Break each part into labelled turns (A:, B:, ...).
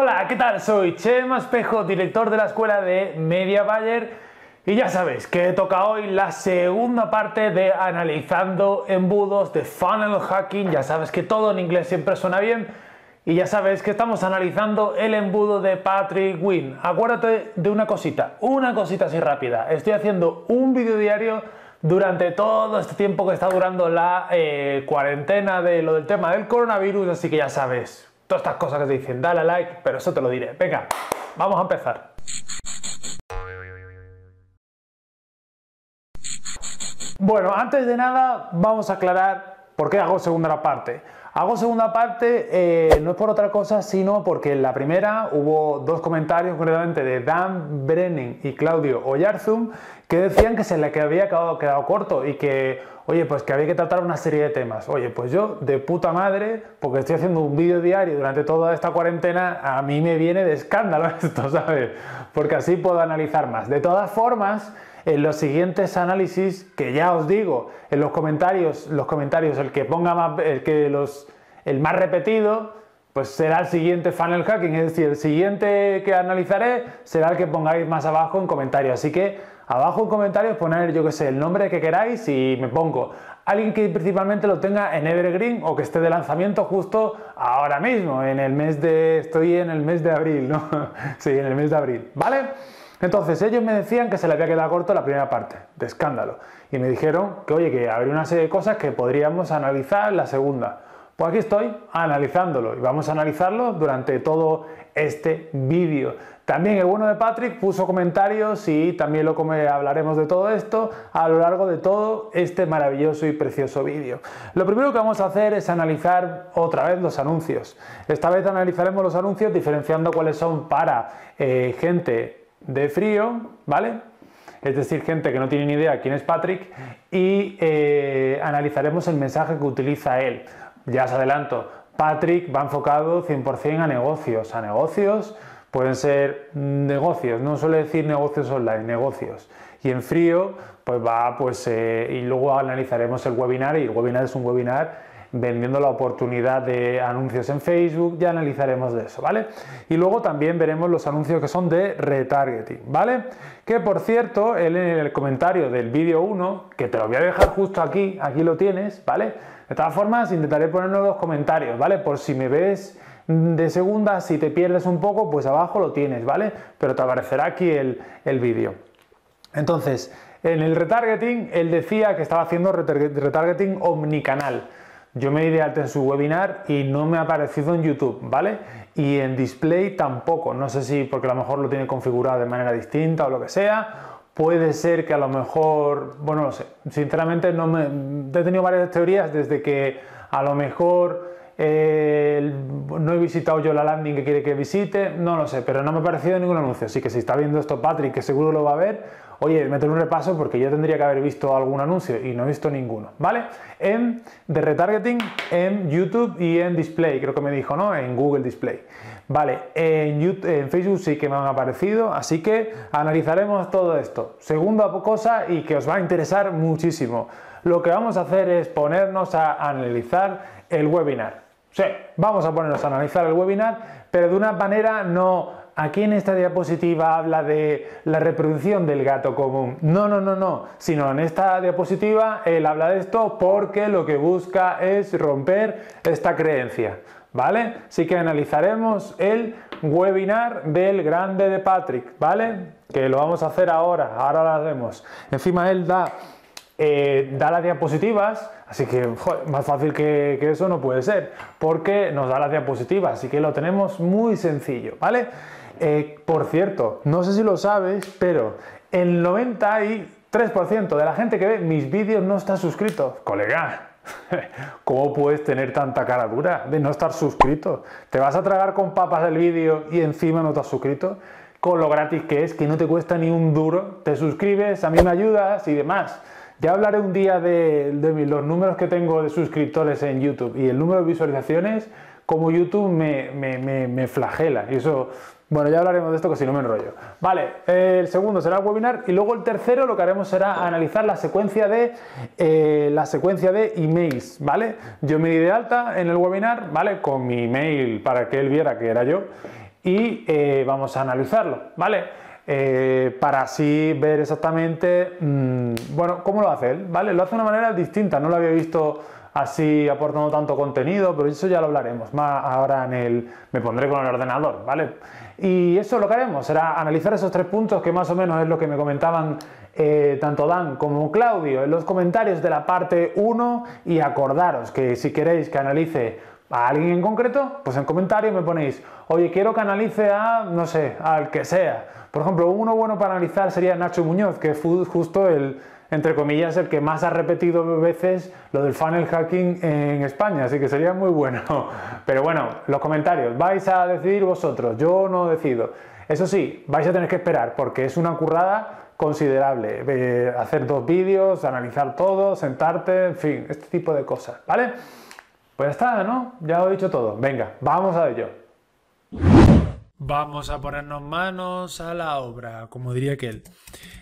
A: Hola, ¿qué tal? Soy Chema Espejo, director de la Escuela de Media Bayer y ya sabes que toca hoy la segunda parte de analizando embudos de funnel hacking. Ya sabes que todo en inglés siempre suena bien y ya sabes que estamos analizando el embudo de Patrick Wynn. Acuérdate de una cosita, una cosita así rápida. Estoy haciendo un vídeo diario durante todo este tiempo que está durando la eh, cuarentena de lo del tema del coronavirus, así que ya sabes, todas estas cosas que te dicen, dale a like, pero eso te lo diré. Venga, vamos a empezar. Bueno, antes de nada, vamos a aclarar por qué hago segunda parte. Hago segunda parte, eh, no es por otra cosa, sino porque en la primera hubo dos comentarios, concretamente de Dan Brennan y Claudio Oyarzum, que decían que se le había quedado corto y que, oye, pues que había que tratar una serie de temas. Oye, pues yo, de puta madre, porque estoy haciendo un vídeo diario durante toda esta cuarentena, a mí me viene de escándalo esto, ¿sabes? Porque así puedo analizar más. De todas formas, en los siguientes análisis, que ya os digo, en los comentarios, los comentarios, el que ponga más, el que el más repetido, pues será el siguiente funnel hacking, es decir, el siguiente que analizaré será el que pongáis más abajo en comentarios. Así que abajo en comentarios poner, yo que sé, el nombre que queráis y me pongo. Alguien que principalmente lo tenga en Evergreen o que esté de lanzamiento justo ahora mismo, en el mes de... estoy en el mes de abril, ¿no? sí, en el mes de abril, ¿vale? Entonces ellos me decían que se le había quedado corto la primera parte, de escándalo. Y me dijeron que, oye, que habría una serie de cosas que podríamos analizar la segunda. Pues aquí estoy analizándolo y vamos a analizarlo durante todo este vídeo. También el bueno de Patrick puso comentarios y también lo hablaremos de todo esto a lo largo de todo este maravilloso y precioso vídeo. Lo primero que vamos a hacer es analizar otra vez los anuncios. Esta vez analizaremos los anuncios diferenciando cuáles son para eh, gente de frío, ¿vale? Es decir, gente que no tiene ni idea quién es Patrick y eh, analizaremos el mensaje que utiliza él. Ya os adelanto, Patrick va enfocado 100% a negocios, a negocios, pueden ser negocios, no suele decir negocios online, negocios. Y en frío, pues va, pues, eh, y luego analizaremos el webinar, y el webinar es un webinar vendiendo la oportunidad de anuncios en Facebook, ya analizaremos de eso, ¿vale? Y luego también veremos los anuncios que son de retargeting, ¿vale? Que por cierto, él en el comentario del vídeo 1, que te lo voy a dejar justo aquí, aquí lo tienes, ¿vale? De todas formas, intentaré ponerlo en los comentarios, ¿vale? Por si me ves de segunda, si te pierdes un poco, pues abajo lo tienes, ¿vale? Pero te aparecerá aquí el, el vídeo. Entonces, en el retargeting, él decía que estaba haciendo retargeting omnicanal. Yo me he de en su webinar y no me ha aparecido en YouTube, ¿vale? Y en display tampoco. No sé si porque a lo mejor lo tiene configurado de manera distinta o lo que sea. Puede ser que a lo mejor, bueno, no sé. Sinceramente, no me, he tenido varias teorías desde que a lo mejor no he visitado yo la landing que quiere que visite, no lo sé, pero no me ha aparecido ningún anuncio. Así que si está viendo esto Patrick, que seguro lo va a ver, oye, meter un repaso porque yo tendría que haber visto algún anuncio y no he visto ninguno, ¿vale? En de retargeting, en YouTube y en Display, creo que me dijo, ¿no? En Google Display. Vale, en, en Facebook sí que me han aparecido, así que analizaremos todo esto. Segunda cosa y que os va a interesar muchísimo. Lo que vamos a hacer es ponernos a analizar el webinar vamos a ponernos a analizar el webinar, pero de una manera no... Aquí en esta diapositiva habla de la reproducción del gato común. No, no, no, no. Sino en esta diapositiva él habla de esto porque lo que busca es romper esta creencia. ¿Vale? Así que analizaremos el webinar del grande de Patrick, ¿vale? Que lo vamos a hacer ahora, ahora lo haremos. Encima él da eh, da las diapositivas, así que más fácil que, eso no puede ser, porque nos da las diapositivas, así que lo tenemos muy sencillo, ¿vale? Eh, por cierto, no sé si lo sabes, pero el 93% de la gente que ve mis vídeos no está suscrito. Colega, ¿Cómo puedes tener tanta cara dura de no estar suscrito? ¿Te vas a tragar con papas el vídeo y encima no te has suscrito? Con lo gratis que es, que no te cuesta ni un duro, te suscribes, a mí me ayudas y demás. Ya hablaré un día de, los números que tengo de suscriptores en YouTube y el número de visualizaciones, como YouTube me, flagela. Y eso, bueno, ya hablaremos de esto que si no me enrollo. Vale, el segundo será el webinar y luego el tercero lo que haremos será analizar la secuencia de eh, la secuencia de emails, ¿vale? Yo me di de alta en el webinar, ¿vale? Con mi email para que él viera que era yo y eh, vamos a analizarlo, ¿vale? Eh, para así ver exactamente, mm, bueno, cómo lo hace él, ¿vale? Lo hace de una manera distinta, no lo había visto así aportando tanto contenido, pero eso ya lo hablaremos más ahora en el... me pondré con el ordenador, ¿vale? Y eso lo que haremos será analizar esos tres puntos que más o menos es lo que me comentaban eh, tanto Dan como Claudio en los comentarios de la parte 1 y acordaros que si queréis que analice a alguien en concreto, pues en comentarios me ponéis, oye, quiero que analice a, no sé, al que sea por ejemplo, uno bueno para analizar sería Nacho Muñoz, que fue justo el, entre comillas, el que más ha repetido veces lo del funnel hacking en España, así que sería muy bueno. Pero bueno, los comentarios, vais a decidir vosotros, yo no decido. Eso sí, vais a tener que esperar porque es una currada considerable. hacer dos vídeos, analizar todo, sentarte, en fin, este tipo de cosas, ¿vale? Pues ya está, ¿no? Ya lo he dicho todo. Venga, vamos a ello vamos a ponernos manos a la obra, como diría aquel.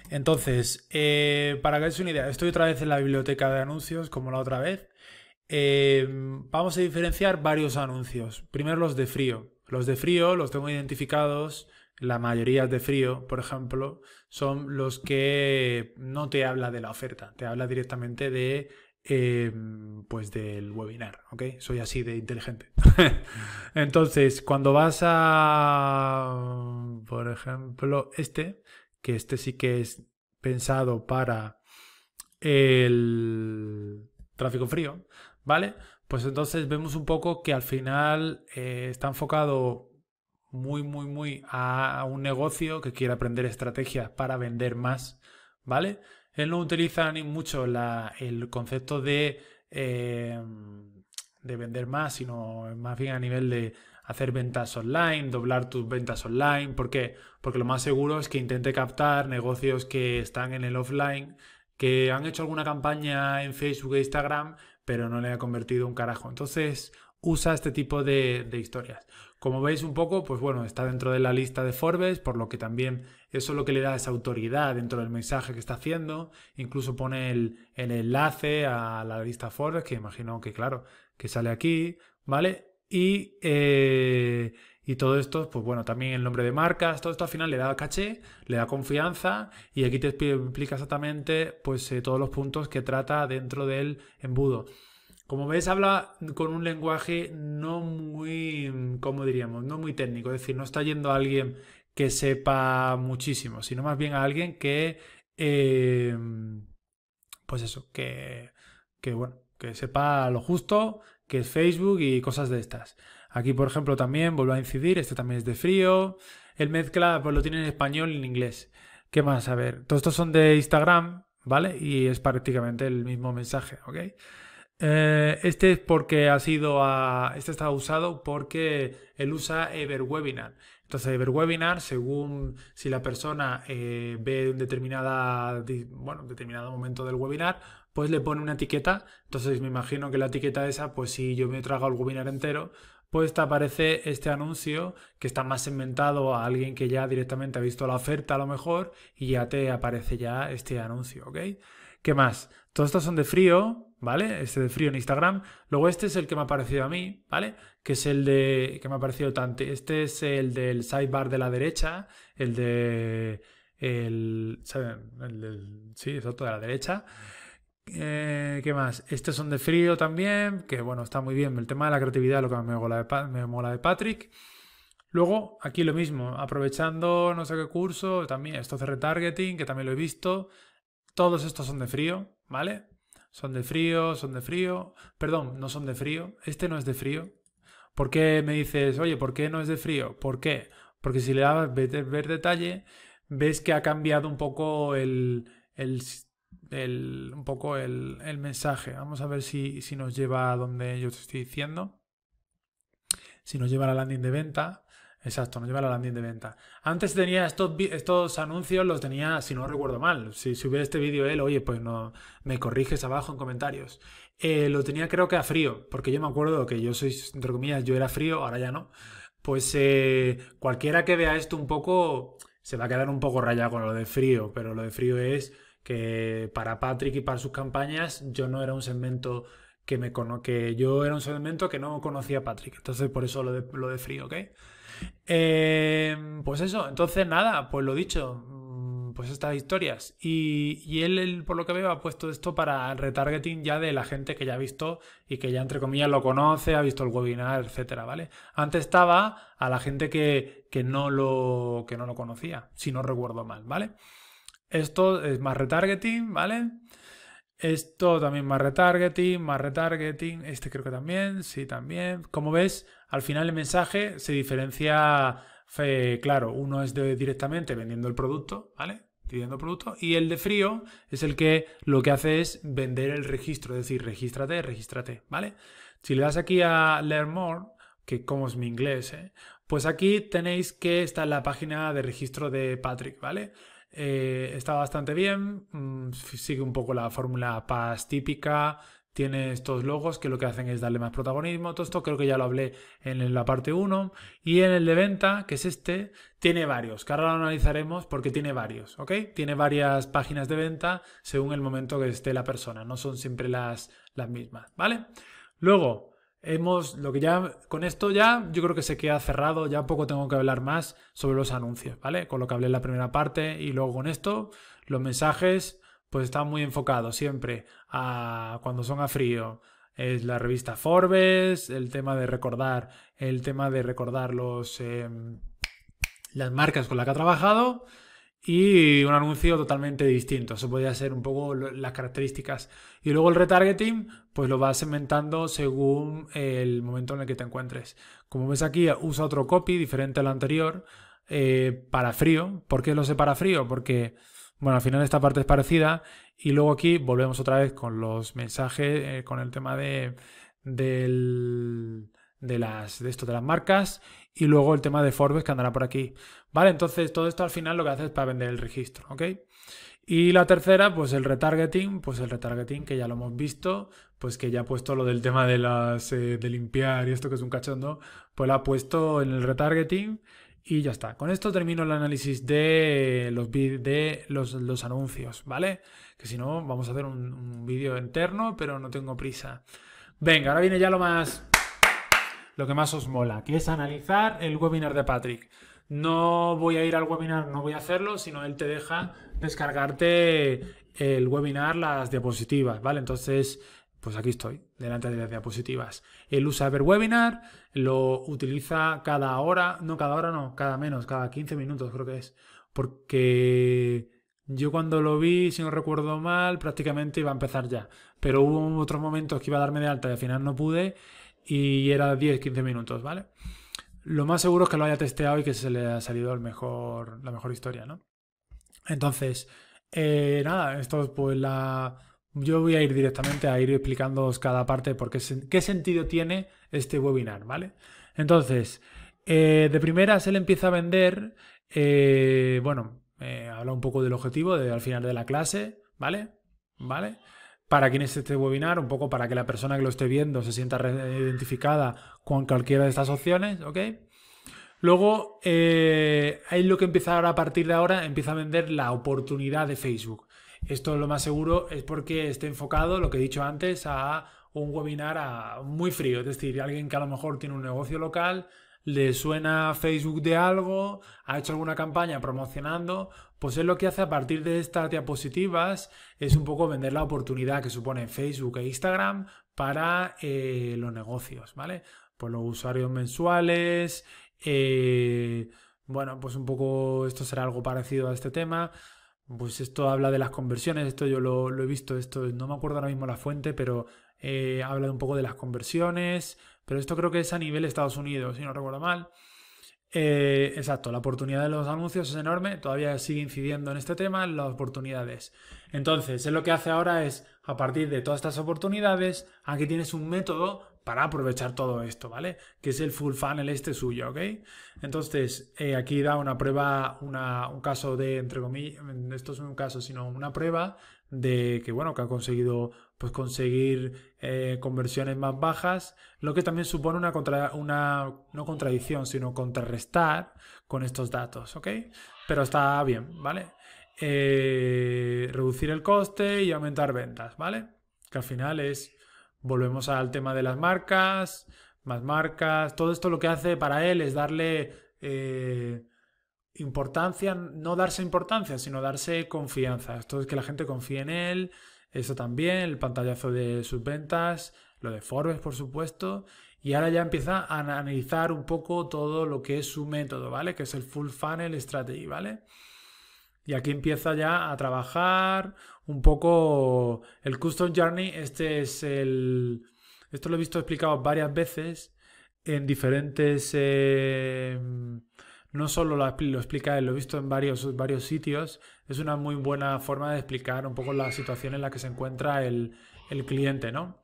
A: Entonces, eh, para que hagáis una idea, estoy otra vez en la biblioteca de anuncios, como la otra vez. Eh, vamos a diferenciar varios anuncios. Primero los de frío. Los de frío los tengo identificados, la mayoría de frío, por ejemplo, son los que no te habla de la oferta, te habla directamente de Em, pues del webinar, ¿ok? Soy así de inteligente. Entonces, cuando vas a, por ejemplo, este, que este sí que es pensado para el tráfico frío, ¿vale? Pues entonces vemos un poco que al final eh, está enfocado muy, muy, muy a un negocio que quiere aprender estrategias para vender más, ¿vale? Él no utiliza ni mucho el concepto de, eh, de vender más, sino más bien a nivel de hacer ventas online, doblar tus ventas online. ¿Por qué? Porque lo más seguro es que intente captar negocios que están en el offline, que han hecho alguna campaña en Facebook e Instagram, pero no le ha convertido un carajo. Entonces usa este tipo de historias. Como veis un poco, pues bueno, está dentro de la lista de Forbes, por lo que también eso es lo que le da esa autoridad dentro del mensaje que está haciendo. Incluso pone el, enlace a la lista Forbes, que imagino que claro, que sale aquí, ¿vale? Y, eh, y todo esto, pues bueno, también el nombre de marcas, todo esto al final le da caché, le da confianza y aquí te explica exactamente pues eh, todos los puntos que trata dentro del embudo. Como veis, habla con un lenguaje no muy, mm, ¿cómo diríamos? No muy técnico. Es decir, no está yendo a alguien que sepa muchísimo, sino más bien a alguien que, em, pues eso, que, que, bueno, que sepa lo justo, que es Facebook y cosas de estas. Aquí, por ejemplo, también vuelvo a incidir, este también es de frío. El mezcla, pues lo tiene en español y en inglés. ¿Qué más? A ver, todos estos son de Instagram, ¿vale? Y es prácticamente el mismo mensaje, ¿ok? Eh, este es porque ha sido ah, este está usado porque él usa Everwebinar. Entonces, Everwebinar, según si la persona eh, ve un determinada, bueno, determinado momento del webinar, pues le pone una etiqueta. Entonces, me imagino que la etiqueta esa, pues si yo me trago el webinar entero, pues te aparece este anuncio que está más segmentado a alguien que ya directamente ha visto la oferta a lo mejor y ya te aparece ya este anuncio, ¿ok? ¿Qué más? Todos estos son de frío, ¿vale? Este de frío en Instagram. Luego este es el que me ha parecido a mí, ¿vale? Que es el de que me ha parecido tanto. Este es el del sidebar de la derecha, el de el, el del, sí, otro de la derecha. Eh, ¿Qué más? Estos son de frío también, que bueno, está muy bien. El tema de la creatividad, lo que me mola de, me mola de Patrick. Luego, aquí lo mismo, aprovechando no sé qué curso, también esto de retargeting, que también lo he visto. Todos estos son de frío, ¿vale? Son de frío, son de frío. Perdón, no son de frío. Este no es de frío. ¿Por qué me dices, oye, ¿por qué no es de frío? ¿Por qué? Porque si le das ver detalle, ves que ha cambiado un poco el, el, un poco el, el, mensaje. Vamos a ver si, si nos lleva a donde yo te estoy diciendo. Si nos lleva a la landing de venta. Exacto, no lleva la landing de venta. Antes tenía estos, estos anuncios, los tenía, si no recuerdo mal, si subí este vídeo él, oye, pues no, me corriges abajo en comentarios. Eh, lo tenía creo que a frío, porque yo me acuerdo que yo soy, entre comillas, yo era frío, ahora ya no. Pues eh, cualquiera que vea esto un poco se va a quedar un poco rayado con lo de frío, pero lo de frío es que para Patrick y para sus campañas yo no era un segmento que, me que yo era un segmento que no conocía a Patrick. Entonces, por eso lo de, lo de frío, ¿ok? Em, pues eso, entonces nada, pues lo dicho, mm, pues estas historias. Y, y él, por lo que veo, ha puesto esto para retargeting ya de la gente que ya ha visto y que ya, entre comillas, lo conoce, ha visto el webinar, etcétera, ¿vale? Antes estaba a la gente que, que, no, lo, que no lo conocía, si no recuerdo mal, ¿vale? Esto es más retargeting, ¿vale? Esto también más retargeting, más retargeting, este creo que también, sí, también. Como ves, al final el mensaje se diferencia, claro, uno es de directamente vendiendo el producto, ¿vale? Pidiendo producto, y el de frío es el que lo que hace es vender el registro, es decir, regístrate, regístrate, ¿vale? Si le das aquí a Learn More, que como es mi inglés, ¿eh? pues aquí tenéis que está la página de registro de Patrick, ¿vale? Eh, está bastante bien, mm, sigue un poco la fórmula PAS típica, tiene estos logos que lo que hacen es darle más protagonismo. Todo esto creo que ya lo hablé en la parte 1. Y en el de venta, que es este, tiene varios, que ahora lo analizaremos porque tiene varios, ¿ok? Tiene varias páginas de venta según el momento que esté la persona, no son siempre las, las mismas, ¿vale? Luego, hemos, lo que ya, con esto ya, yo creo que se queda cerrado, ya poco tengo que hablar más sobre los anuncios, ¿vale? Con lo que hablé en la primera parte y luego con esto, los mensajes, pues están muy enfocados siempre a cuando son a frío. Es la revista Forbes, el tema de recordar, el tema de recordar los, em, las marcas con las que ha trabajado y un anuncio totalmente distinto. Eso podría ser un poco las características. Y luego el retargeting, pues lo vas segmentando según el momento en el que te encuentres. Como ves aquí, usa otro copy diferente al anterior eh, para frío. ¿Por qué lo sé para frío? Porque, bueno, al final esta parte es parecida. Y luego aquí volvemos otra vez con los mensajes, eh, con el tema de, del de, las, de esto de las marcas y luego el tema de Forbes que andará por aquí. ¿Vale? Entonces todo esto al final lo que hace es para vender el registro, ¿ok? Y la tercera, pues el retargeting, pues el retargeting que ya lo hemos visto, pues que ya ha puesto lo del tema de las eh, de limpiar y esto que es un cachondo, pues lo ha puesto en el retargeting y ya está. Con esto termino el análisis de los de los, anuncios, ¿vale? Que si no vamos a hacer un, un vídeo interno, pero no tengo prisa. Venga, ahora viene ya lo más lo que más os mola, que es analizar el webinar de Patrick. No voy a ir al webinar, no voy a hacerlo, sino él te deja descargarte el webinar, las diapositivas, ¿vale? Entonces, pues aquí estoy, delante de las diapositivas. Él usa webinar lo utiliza cada hora, no cada hora, no, cada menos, cada 15 minutos creo que es, porque yo cuando lo vi, si no recuerdo mal, prácticamente iba a empezar ya, pero hubo otros momentos que iba a darme de alta y al final no pude y era 10-15 minutos, ¿vale? Lo más seguro es que lo haya testeado y que se le ha salido el mejor, la mejor historia, ¿no? Entonces, eh, nada, esto pues la... Yo voy a ir directamente a ir explicándoos cada parte porque qué sentido tiene este webinar, ¿vale? Entonces, eh, de primera se le empieza a vender, eh, bueno, habla un poco del objetivo de, al final de la clase, ¿vale? ¿Vale? para quienes este webinar, un poco para que la persona que lo esté viendo se sienta eh, identificada con cualquiera de estas opciones, ¿ok? Luego, eh, ahí lo que empieza ahora a partir de ahora, empieza a vender la oportunidad de Facebook. Esto lo más seguro es porque esté enfocado, lo que he dicho antes, a un webinar muy frío, es decir, alguien que a lo mejor tiene un negocio local, le suena Facebook de algo, ha hecho alguna campaña promocionando, pues es lo que hace a partir de estas diapositivas es un poco vender la oportunidad que suponen Facebook e Instagram para eh, los negocios, ¿vale? Pues los usuarios mensuales, eh, bueno, pues un poco esto será algo parecido a este tema. Pues esto habla de las conversiones, esto yo lo, he visto, esto no me acuerdo ahora mismo la fuente, pero eh, habla un poco de las conversiones, pero esto creo que es a nivel Estados Unidos, si no recuerdo mal. Eh, exacto, la oportunidad de los anuncios es enorme, todavía sigue incidiendo en este tema, las oportunidades. Entonces, es lo que hace ahora es, a partir de todas estas oportunidades, aquí tienes un método para aprovechar todo esto, ¿vale? Que es el full funnel este suyo, ¿ok? Entonces, eh, aquí da una prueba, una, un caso de, entre comillas, esto es un caso, sino una prueba de que, bueno, que ha conseguido pues conseguir eh, conversiones más bajas, lo que también supone una, contra, una, no contradicción, sino contrarrestar con estos datos, ¿ok? Pero está bien, ¿vale? Eh, reducir el coste y aumentar ventas, ¿vale? Que al final es, volvemos al tema de las marcas, más marcas, todo esto lo que hace para él es darle... Eh, importancia, no darse importancia, sino darse confianza. Esto es que la gente confíe en él, eso también, el pantallazo de sus ventas, lo de Forbes, por supuesto. Y ahora ya empieza a analizar un poco todo lo que es su método, ¿vale? Que es el Full Funnel Strategy, ¿vale? Y aquí empieza ya a trabajar un poco el Custom Journey. Este es el. Esto lo he visto explicado varias veces en diferentes. Eh, no solo lo, explica él, lo he visto en varios, varios sitios, es una muy buena forma de explicar un poco la situación en la que se encuentra el, el cliente, ¿no?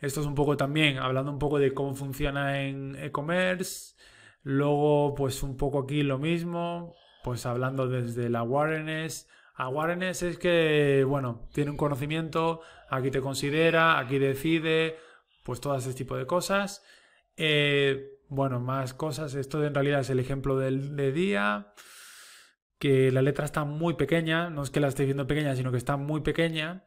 A: Esto es un poco también, hablando un poco de cómo funciona en e-commerce, luego pues un poco aquí lo mismo, pues hablando desde la awareness, awareness es que, bueno, tiene un conocimiento, aquí te considera, aquí decide, pues todo ese tipo de cosas. Eh, bueno, más cosas. Esto en realidad es el ejemplo del de día. Que la letra está muy pequeña. No es que la esté viendo pequeña, sino que está muy pequeña.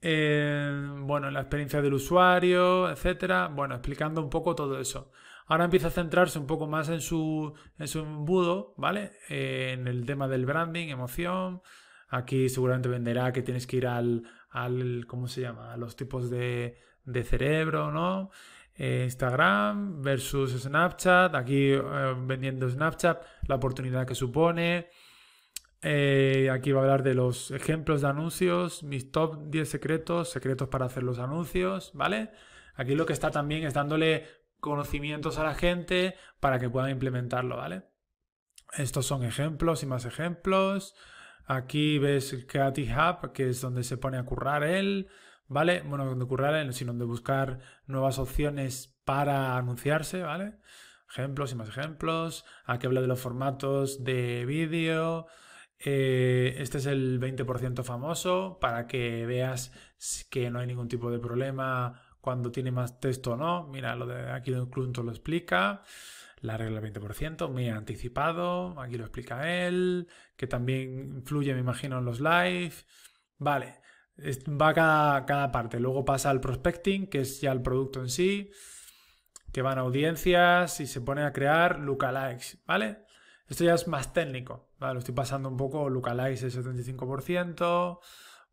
A: Eh, bueno, la experiencia del usuario, etcétera. Bueno, explicando un poco todo eso. Ahora empieza a centrarse un poco más en su, en su embudo, ¿vale? Eh, en el tema del branding, emoción. Aquí seguramente venderá que tienes que ir al, al ¿cómo se llama? A los tipos de, de cerebro, ¿no? Eh, Instagram versus Snapchat, aquí eh, vendiendo Snapchat, la oportunidad que supone. Eh, aquí va a hablar de los ejemplos de anuncios, mis top 10 secretos, secretos para hacer los anuncios, ¿vale? Aquí lo que está también es dándole conocimientos a la gente para que puedan implementarlo, ¿vale? Estos son ejemplos y más ejemplos. Aquí ves Creative Hub, que es donde se pone a currar él. ¿vale? Bueno, donde currar, sino de buscar nuevas opciones para anunciarse, ¿vale? Ejemplos y más ejemplos. Aquí habla de los formatos de vídeo. Eh, este es el 20% famoso para que veas que no hay ningún tipo de problema cuando tiene más texto o no. Mira, lo de aquí de Clunto lo explica. La regla del 20%, muy anticipado, aquí lo explica él, que también influye, me imagino, en los live. Vale, va cada, parte. Luego pasa al prospecting, que es ya el producto en sí, que van a audiencias y se pone a crear lookalikes, ¿vale? Esto ya es más técnico, Lo estoy pasando un poco, lookalikes el 75%,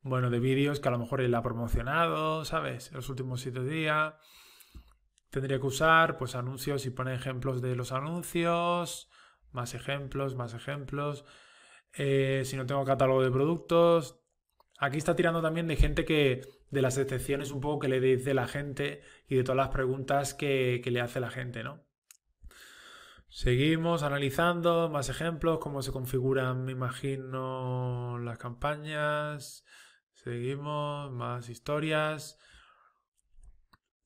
A: bueno, de vídeos que a lo mejor él ha promocionado, ¿sabes? Los últimos 7 días. Tendría que usar, pues, anuncios y pone ejemplos de los anuncios, más ejemplos, más ejemplos. Eh, si no tengo catálogo de productos, Aquí está tirando también de gente que, de las excepciones un poco que le dice la gente y de todas las preguntas que, que le hace la gente, ¿no? Seguimos analizando más ejemplos, cómo se configuran, me imagino, las campañas. Seguimos, más historias.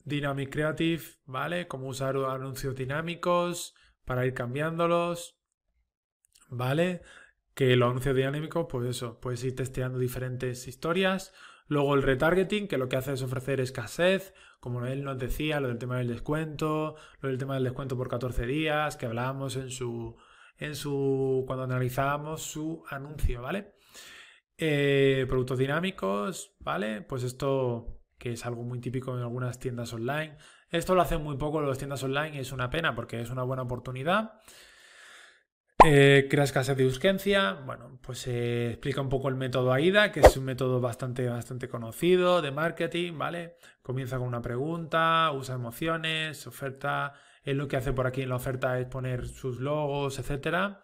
A: Dynamic Creative, ¿vale? Cómo usar anuncios dinámicos para ir cambiándolos, ¿vale? que los anuncios dinámicos, pues eso, puedes ir testeando diferentes historias. Luego el retargeting, que lo que hace es ofrecer escasez, como él nos decía, lo del tema del descuento, lo del tema del descuento por 14 días, que hablábamos en su, en su, cuando analizábamos su anuncio, ¿vale? Eh, productos dinámicos, ¿vale? Pues esto que es algo muy típico en algunas tiendas online. Esto lo hacen muy poco las tiendas online y es una pena porque es una buena oportunidad. Eh, creas casas de urgencia, bueno, pues explica un poco el método AIDA, que es un método bastante, bastante conocido de marketing, ¿vale? Comienza con una pregunta, usa emociones, oferta, él lo que hace por aquí en la oferta es poner sus logos, etcétera,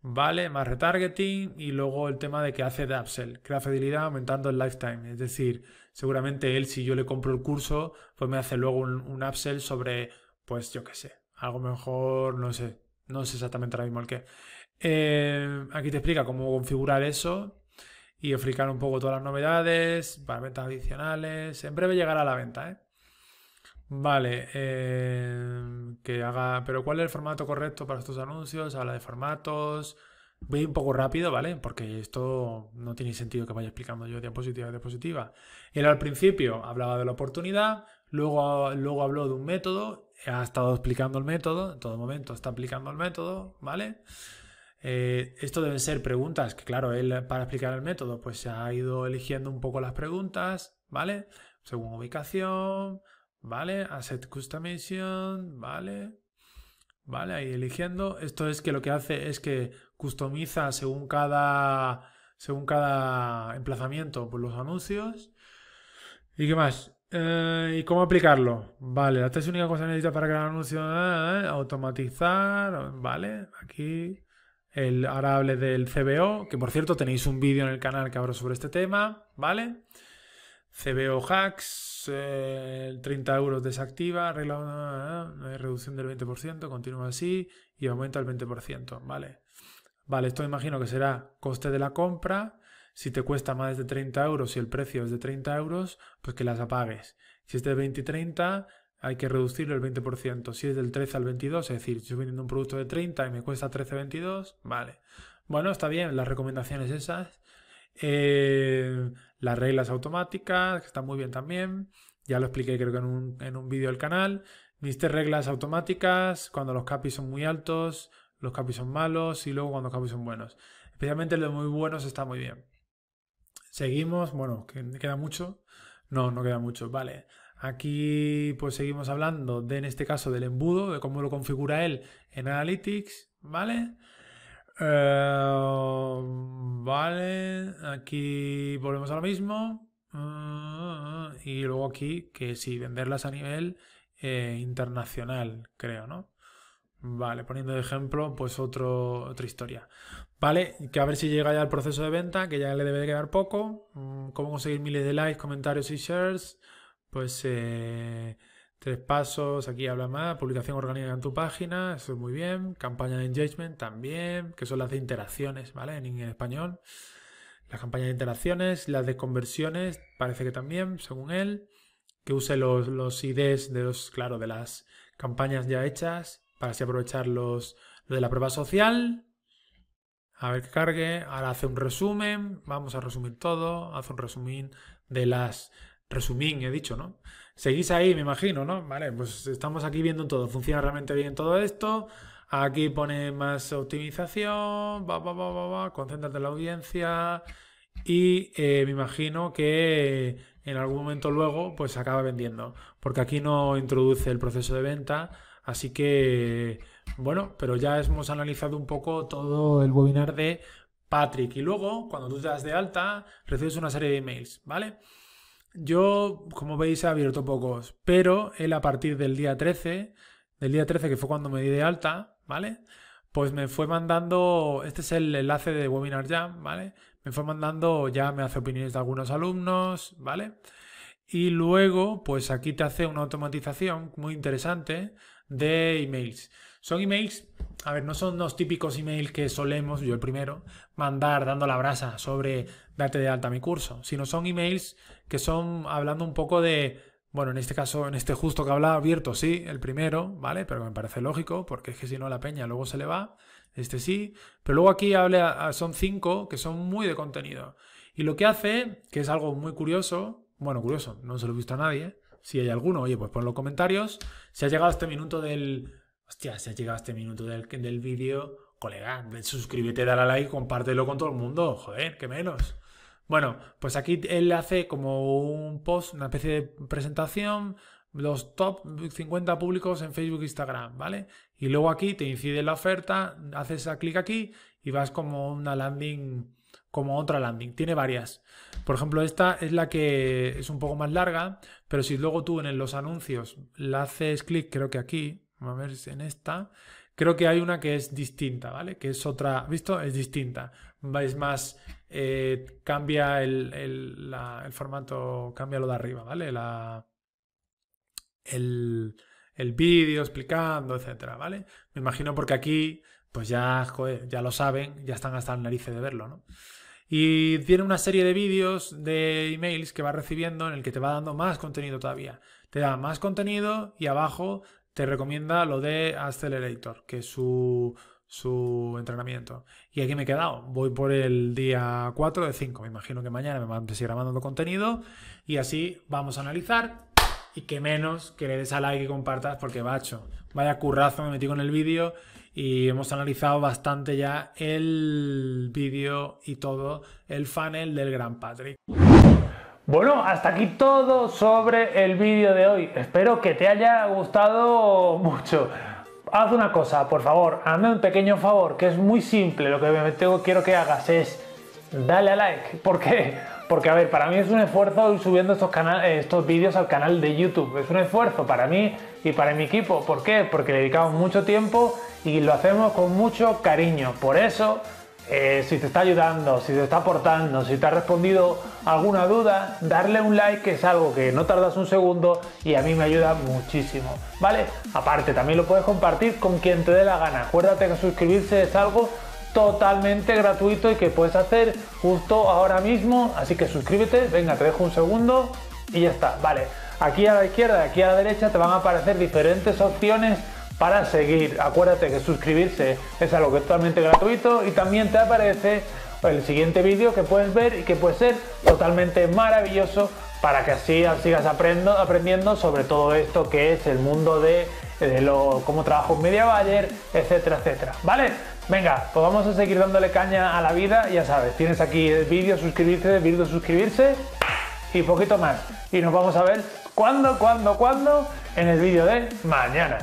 A: ¿vale? Más retargeting y luego el tema de que hace de upsell, crea fidelidad aumentando el lifetime, es decir, seguramente él si yo le compro el curso, pues me hace luego un, un upsell sobre, pues yo qué sé, algo mejor, no sé, no sé exactamente ahora mismo el qué. Eh, aquí te explica cómo configurar eso y explicar un poco todas las novedades, Para ventas adicionales. En breve llegará a la venta, ¿eh? Vale, eh, que haga. Pero ¿cuál es el formato correcto para estos anuncios? Habla de formatos. Voy un poco rápido, ¿vale? Porque esto no tiene sentido que vaya explicando yo diapositiva a diapositiva. Él al principio hablaba de la oportunidad, luego, luego habló de un método ha estado explicando el método, en todo momento está aplicando el método, ¿vale? Eh, esto deben ser preguntas que, claro, él para explicar el método, pues se ha ido eligiendo un poco las preguntas, ¿vale? Según ubicación, ¿vale? Asset customization, ¿vale? ¿Vale? Ahí eligiendo. Esto es que lo que hace es que customiza según cada, según cada emplazamiento por los anuncios. ¿Y qué más? Eh, ¿Y cómo aplicarlo? Vale, la es única cosa que para que un anuncio. Eh, eh, automatizar, vale, aquí. El, ahora del CBO, que por cierto tenéis un vídeo en el canal que hablo sobre este tema, ¿vale? CBO hacks, 30 euros desactiva, regla, reducción del 20%, continúa así y aumenta al 20%, ¿vale? Vale, esto imagino que será coste de la compra si te cuesta más de 30 euros y el precio es de 30 euros, pues que las apagues. Si es de 20 y 30, hay que reducirlo el 20%. Si es del 13 al 22, es decir, si estoy vendiendo un producto de 30 y me cuesta 22, vale. Bueno, está bien, las recomendaciones esas. Eh, las reglas automáticas, que están muy bien también. Ya lo expliqué creo que en un, vídeo del canal. Mis reglas automáticas, cuando los capis son muy altos, los capis son malos y luego cuando los capis son buenos. Especialmente los muy buenos está muy bien. Seguimos, bueno, queda mucho. No, no queda mucho, vale. Aquí pues seguimos hablando de, en este caso, del embudo, de cómo lo configura él en Analytics, ¿vale? Eh, vale, aquí volvemos a lo mismo. Mm, y luego aquí, que sí, venderlas a nivel eh, internacional, creo, ¿no? Vale, poniendo de ejemplo, pues otro, otra historia. Vale, que a ver si llega ya el proceso de venta, que ya le debe de quedar poco. Mm, Cómo conseguir miles de likes, comentarios y shares. Pues eh, tres pasos, aquí habla más. Publicación orgánica en tu página, eso es muy bien. Campaña de engagement también, que son las de interacciones, ¿vale? En, español. Las campañas de interacciones, las de conversiones, parece que también, según él. Que use los, los IDs de los, claro, de las campañas ya hechas para aprovechar los, lo de la prueba social. A ver que cargue. Ahora hace un resumen. Vamos a resumir todo. Hace un resumen de las. Resumín, he dicho, ¿no? Seguís ahí, me imagino, ¿no? Vale, pues estamos aquí viendo todo. Funciona realmente bien todo esto. Aquí pone más optimización. Va, va, va, va, va. en la audiencia. Y eh, me imagino que en algún momento luego, pues acaba vendiendo. Porque aquí no introduce el proceso de venta Así que, bueno, pero ya hemos analizado un poco todo el webinar de Patrick. Y luego, cuando tú te das de alta, recibes una serie de emails, ¿vale? Yo, como veis, he abierto pocos, pero él a partir del día 13, del día 13 que fue cuando me di de alta, ¿vale? Pues me fue mandando, este es el enlace de Webinar ya, ¿vale? Me fue mandando, ya me hace opiniones de algunos alumnos, ¿vale? Y luego, pues aquí te hace una automatización muy interesante de emails. Son emails, a ver, no son los típicos emails que solemos, yo el primero, mandar dando la brasa sobre date de alta mi curso, sino son emails que son hablando un poco de, bueno, en este caso, en este justo que hablaba abierto, sí, el primero, ¿vale? Pero me parece lógico, porque es que si no la peña luego se le va, este sí, pero luego aquí habla, son cinco que son muy de contenido. Y lo que hace, que es algo muy curioso, bueno, curioso, no se lo he visto a nadie, si hay alguno, oye, pues ponlo en los comentarios. Si ha llegado este minuto del. Hostia, si ha llegado este minuto del, del vídeo, colega, suscríbete, dale a like, compártelo con todo el mundo. Joder, qué menos. Bueno, pues aquí él hace como un post, una especie de presentación, los top 50 públicos en Facebook e Instagram, ¿vale? Y luego aquí te incide la oferta, haces clic aquí y vas como una landing como otra landing. Tiene varias. Por ejemplo, esta es la que es un poco más larga, pero si luego tú en los anuncios la haces clic, creo que aquí, a ver en esta, creo que hay una que es distinta, ¿vale? Que es otra, ¿visto? Es distinta. Es más, eh, cambia el, formato, cambia lo de arriba, ¿vale? La, el, vídeo explicando, etcétera, ¿vale? Me imagino porque aquí, pues ya, ya lo saben, ya están hasta el nariz de verlo, ¿no? Y tiene una serie de vídeos de emails que va recibiendo en el que te va dando más contenido todavía. Te da más contenido y abajo te recomienda lo de Accelerator, que es su, su entrenamiento. Y aquí me he quedado. Voy por el día 4 de 5. Me imagino que mañana me seguir mandando contenido y así vamos a analizar y que menos que le des a like y compartas porque, bacho, vaya currazo me metí con el vídeo y hemos analizado bastante ya el vídeo y todo el funnel del Gran Patrick. Bueno, hasta aquí todo sobre el vídeo de hoy. Espero que te haya gustado mucho. Haz una cosa, por favor, hazme un pequeño favor, que es muy simple. Lo que me quiero que hagas es dale a like. porque... qué? Porque, a ver, para mí es un esfuerzo ir subiendo eh, estos, vídeos al canal de YouTube. Es un esfuerzo para mí y para mi equipo. ¿Por qué? Porque dedicamos mucho tiempo y lo hacemos con mucho cariño. Por eso, eh, si te está ayudando, si te está aportando, si te ha respondido alguna duda, darle un like que es algo que no tardas un segundo y a mí me ayuda muchísimo. ¿Vale? Aparte, también lo puedes compartir con quien te dé la gana. Acuérdate que suscribirse es algo totalmente gratuito y que puedes hacer justo ahora mismo. Así que suscríbete, venga, te dejo un segundo y ya está. Vale, aquí a la izquierda y aquí a la derecha te van a aparecer diferentes opciones para seguir. Acuérdate que suscribirse es algo que es totalmente gratuito y también te aparece el siguiente vídeo que puedes ver y que puede ser totalmente maravilloso para que así sigas aprendo, aprendiendo sobre todo esto que es el mundo de, cómo trabajo en Media etcétera, etcétera. ¿Vale? Venga, pues vamos a seguir dándole caña a la vida, ya sabes, tienes aquí el vídeo, suscribirse, el vídeo, suscribirse y poquito más. Y nos vamos a ver cuándo, cuando, cuando en el vídeo de mañana.